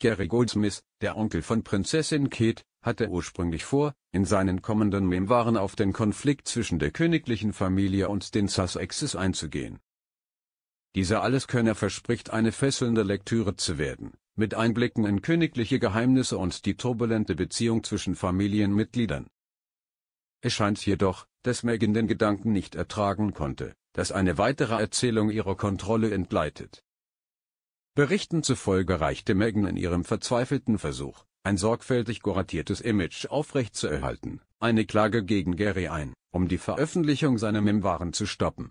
Gary Goldsmith, der Onkel von Prinzessin Kate, hatte ursprünglich vor, in seinen kommenden Memoiren auf den Konflikt zwischen der königlichen Familie und den Sussexes einzugehen. Dieser Alleskönner verspricht eine fesselnde Lektüre zu werden, mit Einblicken in königliche Geheimnisse und die turbulente Beziehung zwischen Familienmitgliedern. Es scheint jedoch, dass Megan den Gedanken nicht ertragen konnte, dass eine weitere Erzählung ihrer Kontrolle entgleitet. Berichten zufolge reichte Meghan in ihrem verzweifelten Versuch, ein sorgfältig kuratiertes Image aufrechtzuerhalten, eine Klage gegen Gary ein, um die Veröffentlichung seiner Memoiren zu stoppen.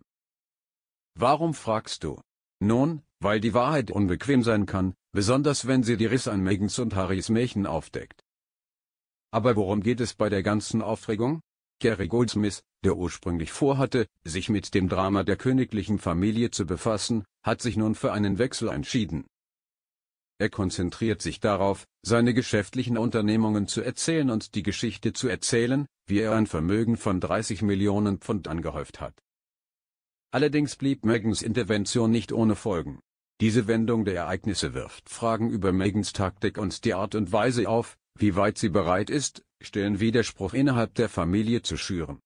Warum fragst du? Nun, weil die Wahrheit unbequem sein kann, besonders wenn sie die Risse an Megans und Harrys Märchen aufdeckt. Aber worum geht es bei der ganzen Aufregung? Gary Goldsmith, der ursprünglich vorhatte, sich mit dem Drama der königlichen Familie zu befassen, hat sich nun für einen Wechsel entschieden. Er konzentriert sich darauf, seine geschäftlichen Unternehmungen zu erzählen und die Geschichte zu erzählen, wie er ein Vermögen von 30 Millionen Pfund angehäuft hat. Allerdings blieb Megans Intervention nicht ohne Folgen. Diese Wendung der Ereignisse wirft Fragen über Megans Taktik und die Art und Weise auf, wie weit sie bereit ist, stellen Widerspruch innerhalb der Familie zu schüren.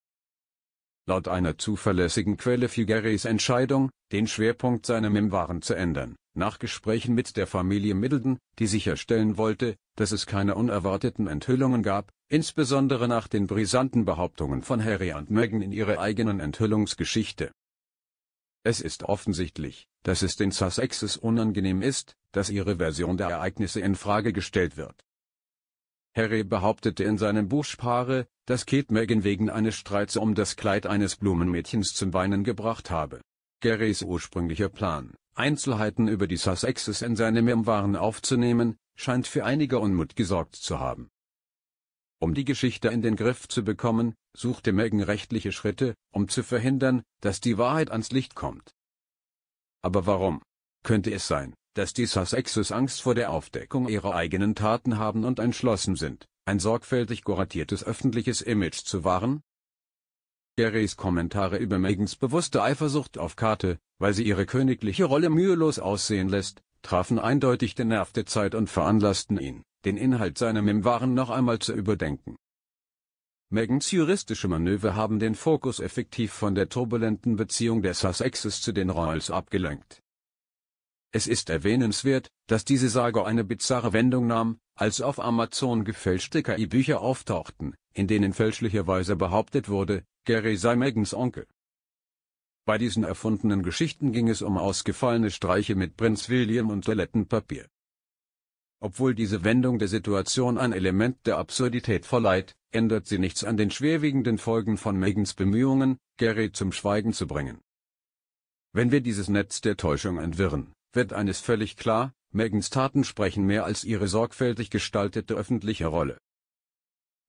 Laut einer zuverlässigen Quelle Figueres Entscheidung, den Schwerpunkt seiner Memoiren zu ändern, nach Gesprächen mit der Familie Middleton, die sicherstellen wollte, dass es keine unerwarteten Enthüllungen gab, insbesondere nach den brisanten Behauptungen von Harry und Meghan in ihrer eigenen Enthüllungsgeschichte. Es ist offensichtlich, dass es den Sussexes unangenehm ist, dass ihre Version der Ereignisse in Frage gestellt wird. Harry behauptete in seinem Buch Spare, dass Kate Megan wegen eines Streits um das Kleid eines Blumenmädchens zum Weinen gebracht habe. Garys ursprünglicher Plan, Einzelheiten über die Sussexes in seine Memoiren aufzunehmen, scheint für einige Unmut gesorgt zu haben. Um die Geschichte in den Griff zu bekommen, suchte Megan rechtliche Schritte, um zu verhindern, dass die Wahrheit ans Licht kommt. Aber warum? Könnte es sein, dass die Sussexes Angst vor der Aufdeckung ihrer eigenen Taten haben und entschlossen sind, ein sorgfältig kuratiertes öffentliches Image zu wahren? Gerrys Kommentare über Megans bewusste Eifersucht auf Karte, weil sie ihre königliche Rolle mühelos aussehen lässt, trafen eindeutig den Nerv der Zeit und veranlassten ihn, den Inhalt seiner Memoiren noch einmal zu überdenken. Megans juristische Manöver haben den Fokus effektiv von der turbulenten Beziehung der Sussexes zu den Royals abgelenkt. Es ist erwähnenswert, dass diese Sage eine bizarre Wendung nahm, als auf Amazon gefälschte KI-Bücher auftauchten, in denen fälschlicherweise behauptet wurde, Gary sei Megans Onkel. Bei diesen erfundenen Geschichten ging es um ausgefallene Streiche mit Prinz William und Toilettenpapier. Obwohl diese Wendung der Situation ein Element der Absurdität verleiht, ändert sie nichts an den schwerwiegenden Folgen von Megans Bemühungen, Gary zum Schweigen zu bringen. Wenn wir dieses Netz der Täuschung entwirren, wird eines völlig klar, Megans Taten sprechen mehr als ihre sorgfältig gestaltete öffentliche Rolle.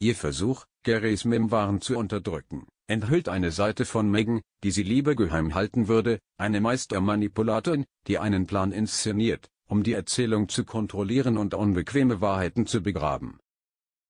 Ihr Versuch, Garys Memoiren zu unterdrücken, enthüllt eine Seite von Megan, die sie lieber geheim halten würde, eine Meistermanipulatorin, die einen Plan inszeniert, um die Erzählung zu kontrollieren und unbequeme Wahrheiten zu begraben.